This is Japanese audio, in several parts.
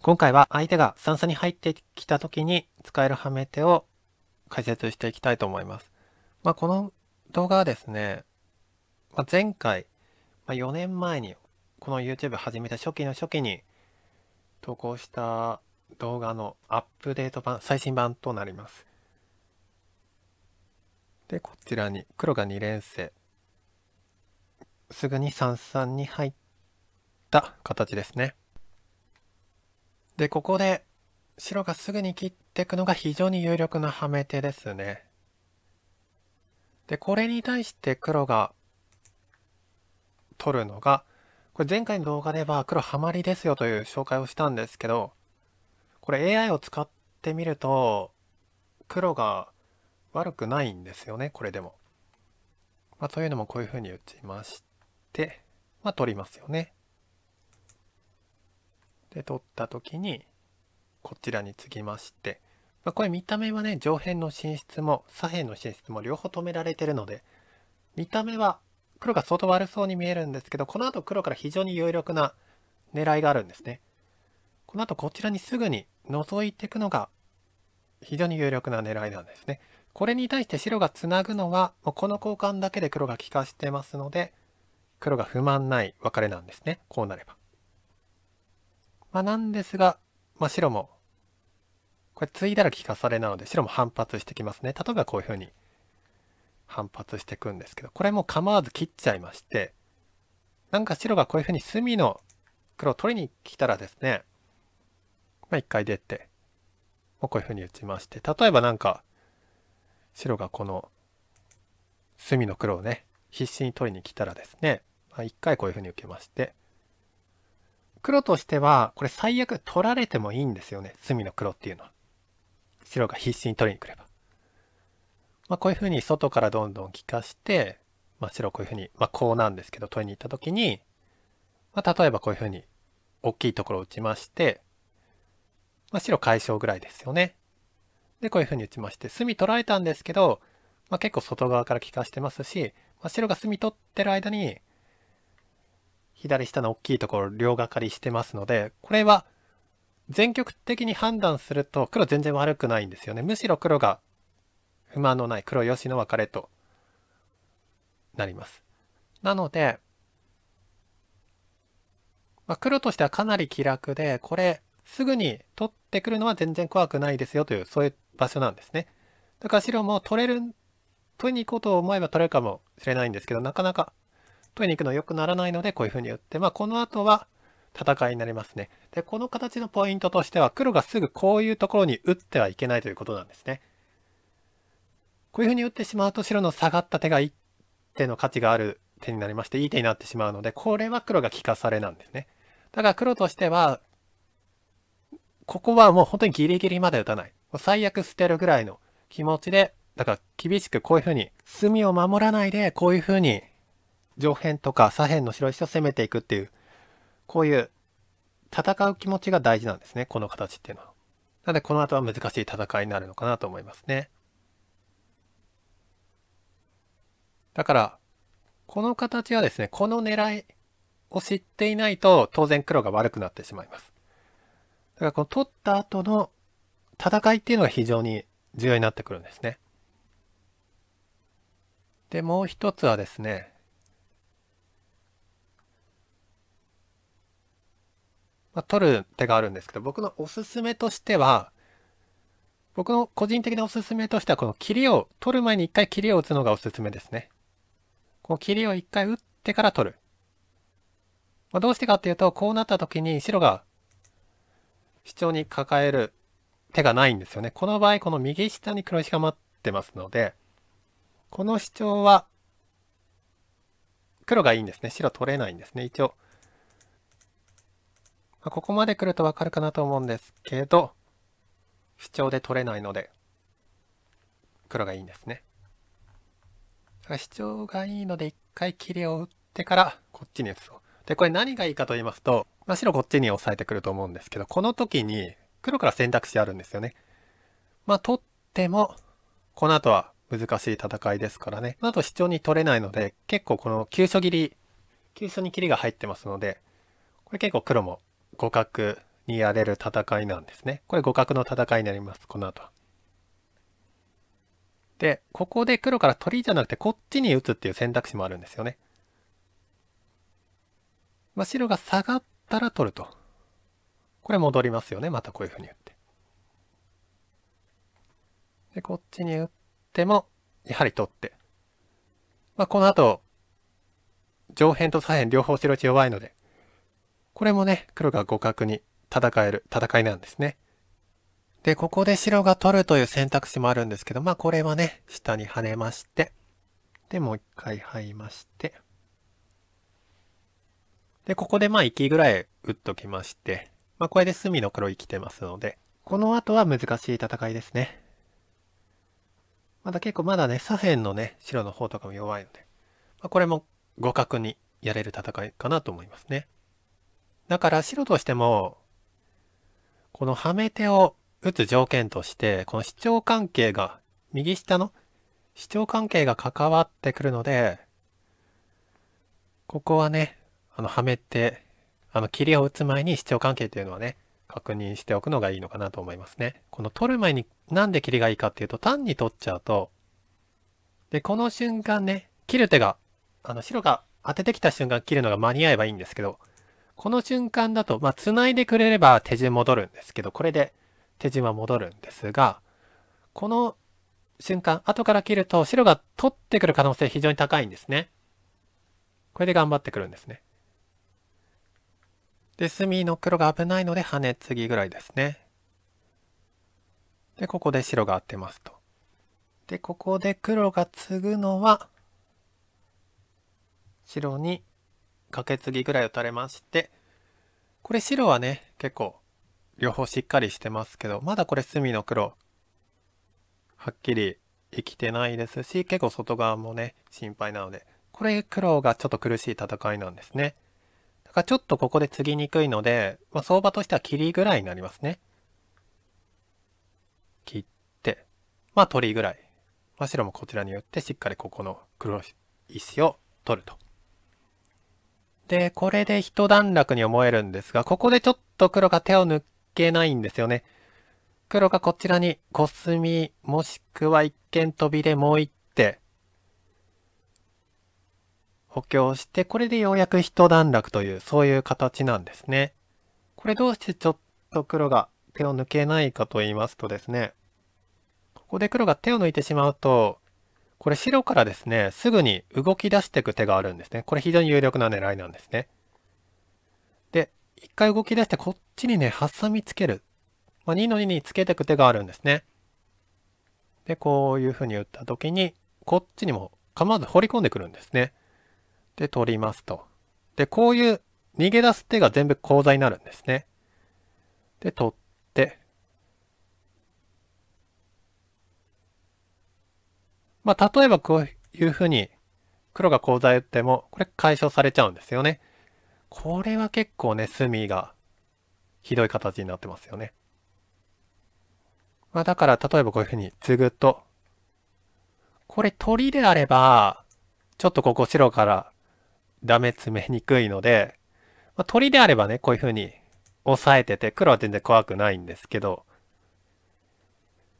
今回は相手が三差に入ってきた時に使えるハメ手を解説していきたいと思います。まあ、この動画はですね、まあ、前回、まあ、4年前にこの YouTube 始めた初期の初期に投稿した動画のアップデート版、最新版となります。で、こちらに黒が2連星。すぐに三3に入った形ですね。で、ここで白がすぐに切っていくのが非常に有力なハメ手ですね。で、これに対して黒が取るのが、これ前回の動画では黒ハマりですよという紹介をしたんですけど、これ AI を使ってみると、黒が悪くないんですよね、これでも。まあ、というのもこういうふうに打ちまして、まあ、取りますよね。で取った時にこちらにつきまして、まあ、これ見た目はね上辺の進出も左辺の進出も両方止められてるので見た目は黒が相当悪そうに見えるんですけどこの後黒から非常に有力な狙いがあるんですね。この後こちらにすぐに覗いていくのが非常に有力な狙いなんですね。これに対して白がつなぐのはもうこの交換だけで黒が利かしてますので黒が不満ない別れなんですねこうなれば。まあ、なんですが、まあ、白も、これ、継いだら利かされなので、白も反発してきますね。例えばこういうふうに、反発していくんですけど、これも構わず切っちゃいまして、なんか白がこういうふうに隅の黒を取りに来たらですね、まあ、一回出て、もうこういうふうに打ちまして、例えばなんか、白がこの隅の黒をね、必死に取りに来たらですね、まあ、一回こういうふうに受けまして、黒としては、これ最悪取られてもいいんですよね。隅の黒っていうのは。白が必死に取りに来れば。まあこういう風に外からどんどん効かして、まあ白こういう風に、まあこうなんですけど取りに行った時に、まあ例えばこういう風に大きいところを打ちまして、まあ白解消ぐらいですよね。で、こういう風に打ちまして、隅取られたんですけど、まあ結構外側から効かしてますし、まあ白が隅取ってる間に、左下の大きいところ両がかりしてますので、これは全局的に判断すると黒全然悪くないんですよね。むしろ黒が不満のない黒よしの別れとなります。なので、まあ、黒としてはかなり気楽で、これすぐに取ってくるのは全然怖くないですよというそういう場所なんですね。だから白も取れる、取りに行こうと思えば取れるかもしれないんですけど、なかなか取りに行くのは良くならないので、こういうふうに打って、まあ、この後は戦いになりますね。で、この形のポイントとしては、黒がすぐこういうところに打ってはいけないということなんですね。こういうふうに打ってしまうと、白の下がった手が1手の価値がある手になりまして、いい手になってしまうので、これは黒が利かされなんですね。だから黒としては、ここはもう本当にギリギリまで打たない。もう最悪捨てるぐらいの気持ちで、だから厳しくこういうふうに、隅を守らないで、こういうふうに上辺とか左辺の白石を攻めていくっていうこういう戦う気持ちが大事なんですねこの形っていうのは。なのでこの後は難しい戦いになるのかなと思いますね。だからこの形はですねこの狙いを知っていないと当然黒が悪くなってしまいます。だからこの取った後の戦いっていうのが非常に重要になってくるんですね。でもう一つはですねまあ、取る手があるんですけど、僕のおすすめとしては、僕の個人的なおすすめとしては、この切りを取る前に一回切りを打つのがおすすめですね。この切りを一回打ってから取る。まあ、どうしてかっていうと、こうなった時に白がシチョウに抱える手がないんですよね。この場合、この右下に黒石が待ってますので、このシチョウは黒がいいんですね。白取れないんですね。一応、まあ、ここまで来るとわかるかなと思うんですけど、主張で取れないので、黒がいいんですね。主張がいいので一回切りを打ってからこっちに打つと。で、これ何がいいかと言いますと、まあ、白こっちに押さえてくると思うんですけど、この時に黒から選択肢あるんですよね。まあ、取っても、この後は難しい戦いですからね。この後主張に取れないので、結構この急所切り、急所に切りが入ってますので、これ結構黒も互角にやれる戦いなんですね。これ互角の戦いになります、この後。で、ここで黒から鳥じゃなくてこっちに打つっていう選択肢もあるんですよね。まあ、白が下がったら取ると。これ戻りますよね、またこういうふうに打って。で、こっちに打っても、やはり取って。まあ、この後、上辺と左辺両方白地弱いので、これもね、黒が互角に戦える戦いなんですね。で、ここで白が取るという選択肢もあるんですけど、まあこれはね、下に跳ねまして、で、もう一回入りまして、で、ここでまあ息ぐらい打っときまして、まあこれで隅の黒生きてますので、この後は難しい戦いですね。まだ結構まだね、左辺のね、白の方とかも弱いので、まあ、これも互角にやれる戦いかなと思いますね。だから白としても、このはめ手を打つ条件として、この主張関係が、右下の主張関係が関わってくるので、ここはね、あの、はめて、あの、切りを打つ前に主張関係というのはね、確認しておくのがいいのかなと思いますね。この取る前になんで切りがいいかっていうと、単に取っちゃうと、で、この瞬間ね、切る手が、あの、白が当ててきた瞬間切るのが間に合えばいいんですけど、この瞬間だと、まあ、繋いでくれれば手順戻るんですけど、これで手順は戻るんですが、この瞬間、後から切ると白が取ってくる可能性非常に高いんですね。これで頑張ってくるんですね。で、隅の黒が危ないのでハネツぎぐらいですね。で、ここで白が当てますと。で、ここで黒が継ぐのは、白にカケツギぐらい打たれまして、これ白はね、結構両方しっかりしてますけど、まだこれ隅の黒、はっきり生きてないですし、結構外側もね、心配なので、これ黒がちょっと苦しい戦いなんですね。だからちょっとここで継ぎにくいので、まあ、相場としては切りぐらいになりますね。切って、まあ取りぐらい。まあ、白もこちらに打って、しっかりここの黒石を取ると。で、これで一段落に思えるんですが、ここでちょっと黒が手を抜けないんですよね。黒がこちらにコスミ、もしくは一間トビでもう一手、補強して、これでようやく一段落という、そういう形なんですね。これどうしてちょっと黒が手を抜けないかと言いますとですね、ここで黒が手を抜いてしまうと、これ白からですね、すぐに動き出していく手があるんですね。これ非常に有力な狙いなんですね。で、一回動き出してこっちにね、挟みつける。まあ、2の2につけていく手があるんですね。で、こういうふうに打った時に、こっちにも構わず放り込んでくるんですね。で、取りますと。で、こういう逃げ出す手が全部コウ材になるんですね。で、取っまあ、例えばこういうふうに黒がウ材打っても、これ解消されちゃうんですよね。これは結構ね、隅がひどい形になってますよね。まあ、だから、例えばこういうふうに継ぐと、これ鳥であれば、ちょっとここ白からダメ詰めにくいので、まあ、鳥であればね、こういうふうに押さえてて、黒は全然怖くないんですけど、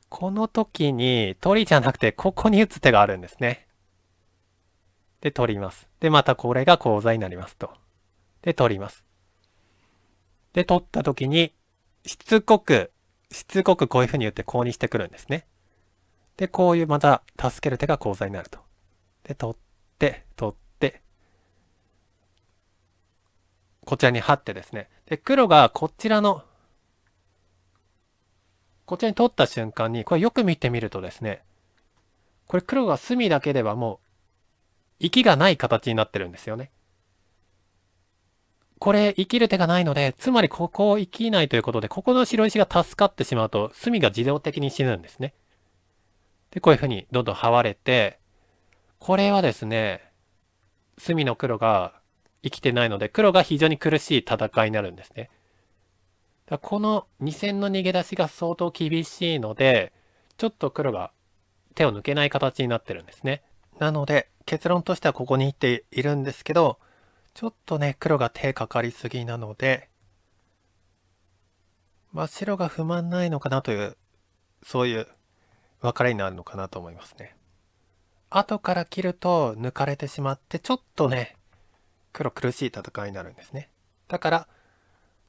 この時に取りじゃなくてここに打つ手があるんですね。で、取ります。で、またこれが口座になりますと。で、取ります。で、取った時に、しつこく、しつこくこういう風に打ってこうにしてくるんですね。で、こういうまた助ける手が口座になると。で、取って、取って、こちらに貼ってですね。で、黒がこちらのこちらに取った瞬間に、これよく見てみるとですね、これ黒が隅だけではもう、息がない形になってるんですよね。これ生きる手がないので、つまりここを生きないということで、ここの白石が助かってしまうと、隅が自動的に死ぬんですね。で、こういうふうにどんどん這われて、これはですね、隅の黒が生きてないので、黒が非常に苦しい戦いになるんですね。だこの2線の逃げ出しが相当厳しいので、ちょっと黒が手を抜けない形になってるんですね。なので、結論としてはここに行っているんですけど、ちょっとね、黒が手かかりすぎなので、まあ、白が不満ないのかなという、そういう分かれになるのかなと思いますね。後から切ると抜かれてしまって、ちょっとね、黒苦しい戦いになるんですね。だから、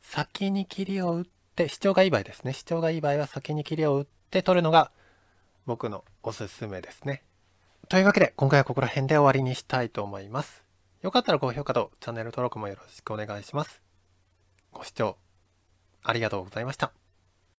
先に切りを打って、シチがいい場合ですね。主張がいい場合は先に切りを打って取るのが僕のおすすめですね。というわけで、今回はここら辺で終わりにしたいと思います。よかったら高評価とチャンネル登録もよろしくお願いします。ご視聴ありがとうございました。